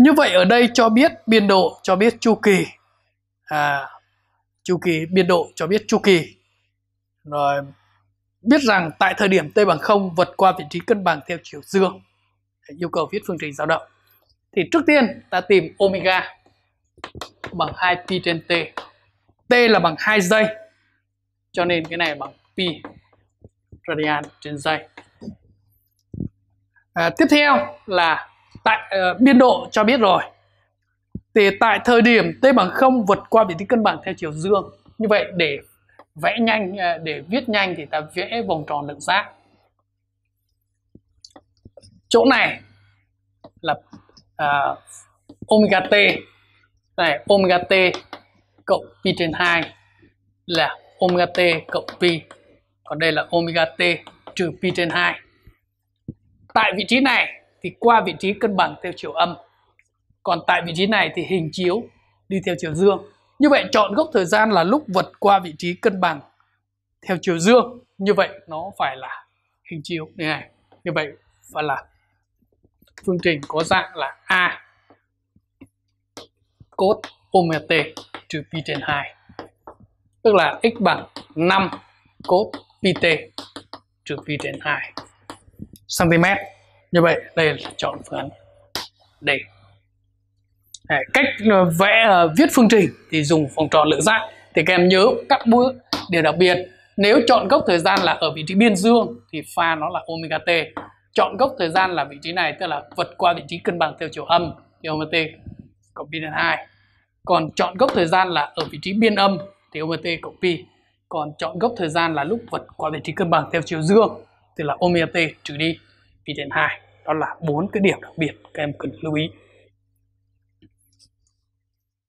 Như vậy ở đây cho biết biên độ, cho biết chu kỳ. À, chu kỳ biên độ cho biết chu kỳ. Rồi biết rằng tại thời điểm t bằng không vượt qua vị trí cân bằng theo chiều dương. yêu cầu viết phương trình dao động. Thì trước tiên ta tìm omega bằng 2 pi trên t. T là bằng 2 giây. Cho nên cái này bằng pi radian trên giây. À, tiếp theo là tại uh, biên độ cho biết rồi thì tại thời điểm t bằng không vượt qua vị trí cân bằng theo chiều dương như vậy để vẽ nhanh ờ, để viết nhanh thì ta vẽ vòng tròn lượng giác chỗ này là uh, omega t này omega t cộng pi trên 2 là omega t cộng pi còn đây là omega t trừ pi trên 2 tại vị trí này thì qua vị trí cân bằng theo chiều âm còn tại vị trí này thì hình chiếu đi theo chiều dương như vậy chọn gốc thời gian là lúc vượt qua vị trí cân bằng theo chiều dương như vậy nó phải là hình chiếu như này như vậy phải là phương trình có dạng là a cos omega t trừ pi trên 2 tức là x bằng 5 cos pi t trừ pi trên 2 cm như vậy đây là chọn phương án để Đấy, cách ờ, vẽ ờ, viết phương trình thì dùng vòng tròn lựa giác thì các em nhớ các bước điều đặc biệt nếu chọn gốc thời gian là ở vị trí biên dương thì pha nó là omega t chọn gốc thời gian là vị trí này tức là vượt qua vị trí cân bằng theo chiều âm thì omega t cộng pi nhân hai còn chọn gốc thời gian là ở vị trí biên âm thì omega t cộng pi còn chọn gốc thời gian là lúc vượt qua vị trí cân bằng theo chiều dương thì là omega t trừ đi vị diện 2 đó là bốn cái điểm đặc biệt các em cần lưu ý